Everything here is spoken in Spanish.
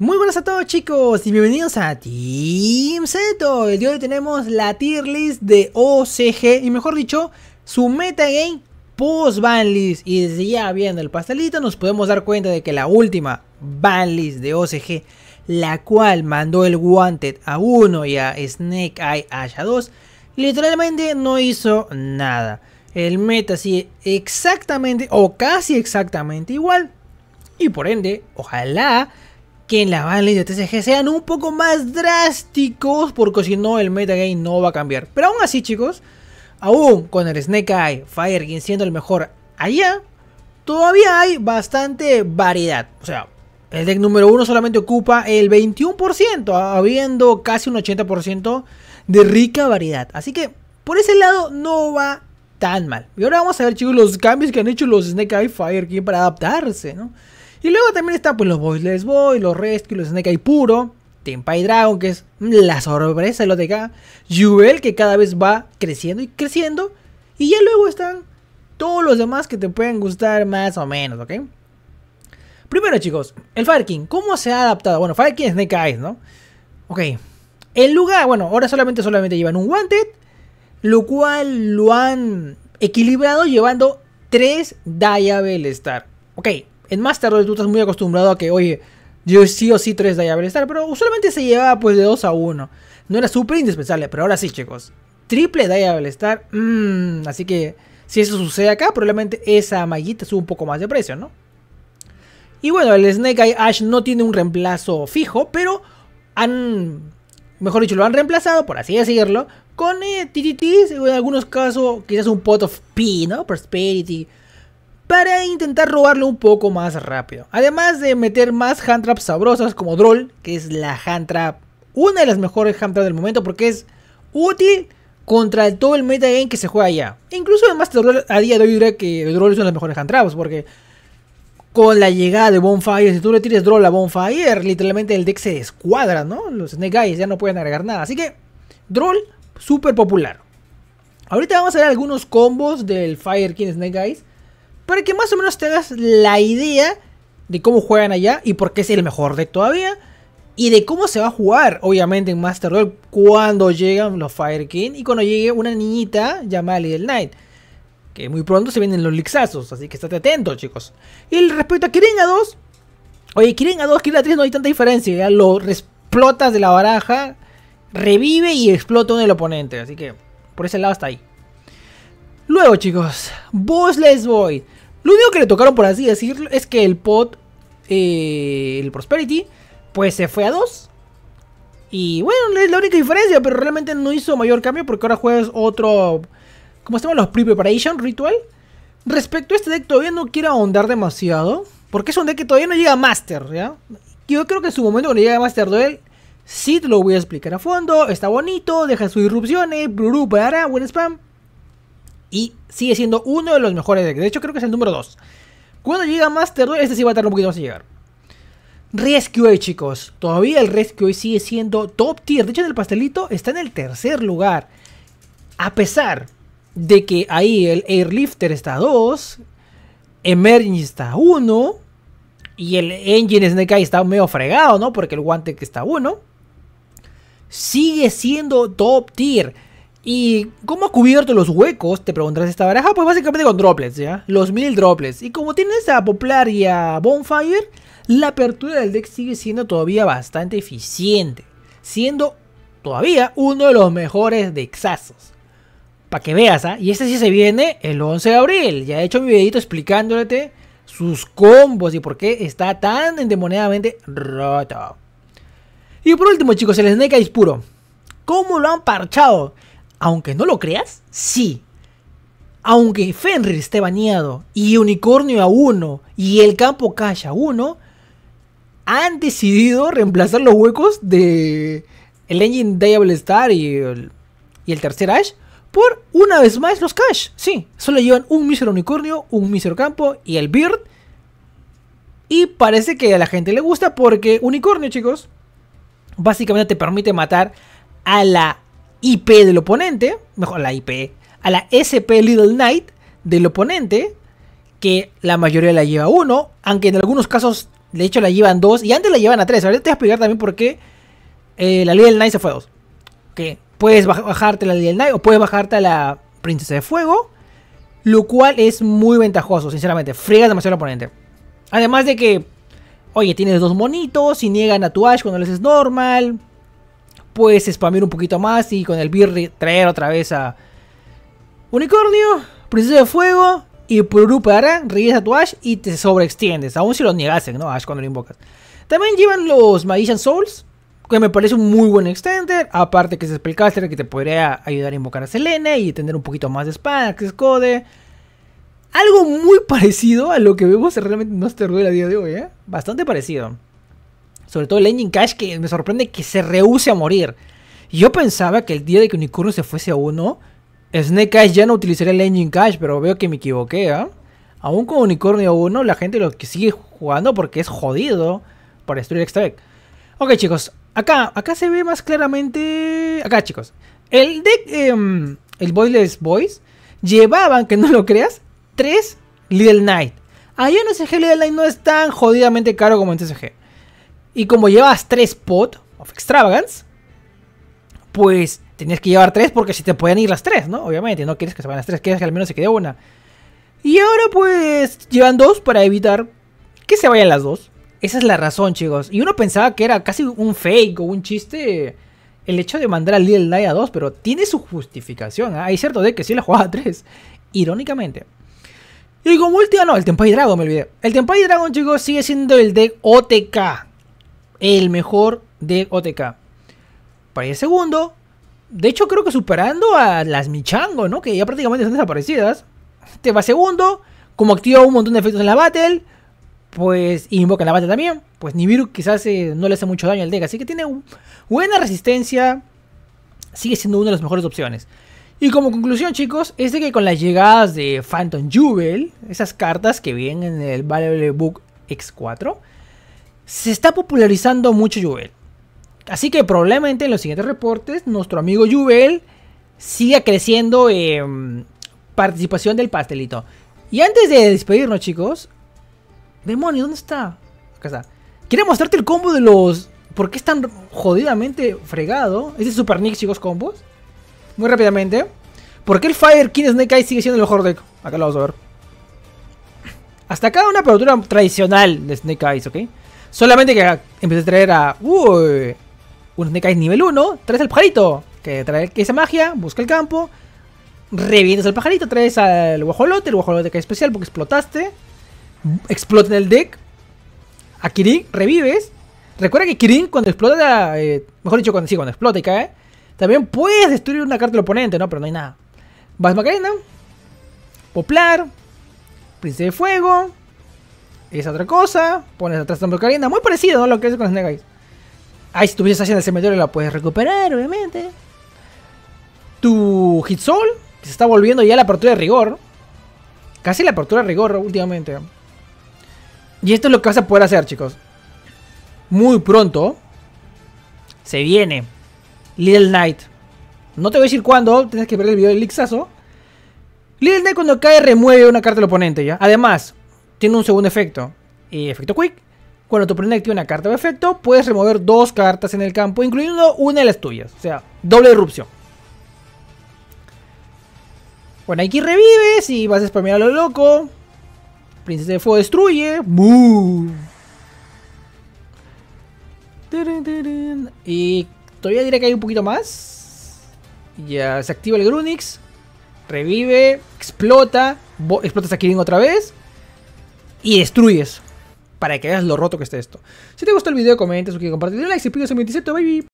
Muy buenas a todos chicos y bienvenidos a Team Seto. El día de hoy tenemos la tier list de OCG y mejor dicho, su meta game post ban list Y desde ya viendo el pastelito nos podemos dar cuenta de que la última ban list de OCG, la cual mandó el Wanted a 1 y a Snake Eye a 2, literalmente no hizo nada. El meta sigue exactamente o casi exactamente igual. Y por ende, ojalá que en la banlist de TCG sean un poco más drásticos, porque si no el metagame no va a cambiar. Pero aún así, chicos, aún con el Snake Eye Fire King siendo el mejor allá, todavía hay bastante variedad. O sea, el deck número 1 solamente ocupa el 21%, habiendo casi un 80% de rica variedad. Así que por ese lado no va tan mal. Y ahora vamos a ver, chicos, los cambios que han hecho los Snake Eye Fire King para adaptarse, ¿no? Y luego también está pues los Boys Boy, los Rescue, los Snake Eye Puro, y Dragon, que es la sorpresa de lo de acá, que cada vez va creciendo y creciendo, y ya luego están todos los demás que te pueden gustar más o menos, ¿ok? Primero chicos, el Fire King, ¿cómo se ha adaptado? Bueno, Fire King es Snake Eyes, ¿no? Ok, el lugar, bueno, ahora solamente, solamente llevan un Wanted, lo cual lo han equilibrado llevando tres Diabel Star. Ok, en Master tarde tú estás muy acostumbrado a que, oye, yo sí o sí tres Diable Star, pero usualmente se llevaba pues de 2 a 1. No era súper indispensable, pero ahora sí, chicos. Triple Daya Star, mm, así que si eso sucede acá, probablemente esa mallita sube un poco más de precio, ¿no? Y bueno, el Snake Eye Ash no tiene un reemplazo fijo, pero han, mejor dicho, lo han reemplazado, por así decirlo, con eh, en algunos casos quizás un Pot of P, ¿no? Prosperity, para intentar robarlo un poco más rápido. Además de meter más hand traps sabrosas como Droll, que es la hand trap, una de las mejores hand traps del momento porque es útil contra todo el meta game que se juega allá. incluso además a día de hoy diré que Droll es una de las mejores hand traps porque con la llegada de Bonfire, si tú le tires Droll a Bonfire, literalmente el deck se descuadra, ¿no? Los Snake Guys ya no pueden agregar nada. Así que Droll, súper popular. Ahorita vamos a ver algunos combos del Fire King Snake Guys para que más o menos te hagas la idea de cómo juegan allá y por qué es el mejor de todavía. Y de cómo se va a jugar, obviamente, en Master Duel cuando llegan los Fire King y cuando llegue una niñita llamada Little Knight. Que muy pronto se vienen los lixazos, así que estate atento, chicos. Y respecto a a 2, oye, a 2, a 3 no hay tanta diferencia, ya lo explotas de la baraja, revive y explota En el oponente, así que por ese lado está ahí. Luego, chicos, Bossless Void. Lo único que le tocaron, por así decirlo, es que el pod, el Prosperity, pues se fue a dos. Y bueno, es la única diferencia, pero realmente no hizo mayor cambio porque ahora juegas otro... ¿Cómo se llama, los Pre-Preparation Ritual? Respecto a este deck todavía no quiero ahondar demasiado. Porque es un deck que todavía no llega a Master, ¿ya? Yo creo que en su momento cuando llega a Master Duel, sí te lo voy a explicar a fondo. Está bonito, deja sus irrupciones, brurú, para buen spam. Y sigue siendo uno de los mejores De hecho, creo que es el número 2. Cuando llega Master 2, este sí va a tardar un poquito más en llegar. Rescue, chicos. Todavía el Rescue sigue siendo top tier. De hecho, en el pastelito está en el tercer lugar. A pesar de que ahí el Airlifter está 2, Emerging está 1 y el Engine Snake está medio fregado, ¿no? Porque el guante que está 1 sigue siendo top tier. ¿Y cómo ha cubierto los huecos? Te preguntarás esta baraja. Ah, pues básicamente con droplets, ¿ya? Los mil droplets. Y como tienes a Poplar y a Bonfire, la apertura del deck sigue siendo todavía bastante eficiente. Siendo todavía uno de los mejores dexazos. Para que veas, ¿ah? Y este sí se viene el 11 de abril. Ya he hecho mi videito explicándote sus combos y por qué está tan endemoniadamente roto. Y por último, chicos, el Snake Eyes puro. ¿Cómo lo han parchado? aunque no lo creas, sí. Aunque Fenrir esté bañado y Unicornio a uno y el campo Cash a 1, han decidido reemplazar los huecos de el engine Diable Star y el, tercer Ash por una vez más los Cash. Sí, solo llevan un mísero unicornio, un mísero campo y el Beard. Y parece que a la gente le gusta porque unicornio, chicos, básicamente te permite matar a la IP del oponente, mejor la IP, a la SP Little Knight del oponente, que la mayoría la lleva uno, aunque en algunos casos de hecho la llevan dos, y antes la llevan a tres. Ahora te voy a explicar también por qué eh, la Little Knight se fue a dos. Que puedes bajarte la Little Knight o puedes bajarte a la Princesa de Fuego, lo cual es muy ventajoso, sinceramente. Friegas demasiado al oponente. Además de que, oye, tienes dos monitos y niegan a tu Ash cuando le haces normal puedes spamear un poquito más y con el birri traer otra vez a Unicornio, Princesa de Fuego y grupo para regresa tu Ash y te sobreextiendes, aún si lo negasen, ¿eh? ¿no? Ash cuando lo invocas. También llevan los Magician Souls, que me parece un muy buen extender, aparte que es Spellcaster que te podría ayudar a invocar a Selene y tener un poquito más de spam, que Algo muy parecido a lo que vemos realmente en Master Duel a día de hoy, ¿eh? Bastante parecido. Sobre todo el Engine Cash que me sorprende que se rehúse a morir. Yo pensaba que el día de que Unicornio se fuese a uno, Snake Cash ya no utilizaría el Engine Cash, pero veo que me equivoqué. ¿eh? Aún con Unicornio 1, la gente lo que sigue jugando porque es jodido para destruir deck Ok, chicos, acá, acá se ve más claramente. Acá, chicos, el deck, em, el Boyless Boys, llevaban, que no lo creas, 3 Little Knight. Allá en SG Little Knight no es tan jodidamente caro como en SG. Y como llevas 3 pot of extravagance, pues tenías que llevar 3 porque si te pueden ir las 3, ¿no? Obviamente, no quieres que se vayan las 3, quieres que al menos se quede una. Y ahora pues llevan 2 para evitar que se vayan las 2. Esa es la razón, chicos. Y uno pensaba que era casi un fake o un chiste el hecho de mandar al Little Night a 2, pero tiene su justificación. ¿ah? Hay cierto deck que sí la jugaba a 3, irónicamente. Y como última, no, el Tempai Dragon, me olvidé. El Tempai Dragon, chicos, sigue siendo el deck OTK el mejor de OTK. Para el segundo, de hecho creo que superando a las Michango, ¿no? Que ya prácticamente son desaparecidas. Te va segundo, como activa un montón de efectos en la battle, pues invoca en la battle también, pues Nibiru quizás eh, no le hace mucho daño al deck, así que tiene buena resistencia, sigue siendo una de las mejores opciones. Y como conclusión, chicos, es de que con las llegadas de Phantom Jubel, esas cartas que vienen en el Valuable Book X4, se está popularizando mucho Jubel. Así que probablemente en los siguientes reportes nuestro amigo Jubel siga creciendo en em, participación del pastelito. Y antes de despedirnos, chicos. Demonio, ¿dónde está? Acá está. Quiero mostrarte el combo de los. ¿Por qué es tan jodidamente fregado? Es de Super Nick, chicos, combos. Muy rápidamente. ¿Por qué el Fire King Snake Eyes sigue siendo el mejor deck? Acá lo vamos a ver. Hasta acá una apertura tradicional de Snake Eyes, ¿ok? Solamente que empieces a traer a. Uy, unos es nivel 1. Traes al pajarito. Que trae que esa magia. Busca el campo. revives al pajarito. Traes al guajolote. El guajolote que es especial porque explotaste. Explota en el deck. A Kirin revives. Recuerda que Kirin cuando explota. Eh, mejor dicho, cuando, sí, cuando explota y cae. También puedes destruir una carta del oponente, ¿no? Pero no hay nada. Vas Macarena. Poplar. Príncipe de Fuego. Esa otra cosa. Pones atrás de Ocarina. Muy parecido, ¿no? Lo que es con Snake Eyes. Ahí si tuvieses en el cementerio la puedes recuperar, obviamente. Tu Hit Soul, que se está volviendo ya la apertura de rigor. Casi la apertura de rigor últimamente. Y esto es lo que vas a poder hacer, chicos. Muy pronto. Se viene. Little Knight. No te voy a decir cuándo. Tienes que ver el video del lixazo. Little Knight cuando cae remueve una carta del oponente, ¿ya? Además, tiene un segundo efecto, efecto quick. Cuando tu oponente activa una carta de efecto, puedes remover dos cartas en el campo, incluyendo una de las tuyas. O sea, doble erupción. Bueno, aquí revives y vas a spamear a lo loco. Princesa de Fuego destruye. Y todavía diré que hay un poquito más. Ya se activa el Grunix. Revive. Explota. Explotas a Kirin otra vez y destruyes. Para que veas lo roto que está esto. Si te gustó el video, comenta, suscríbete, comparte, dale like, si pides 27, baby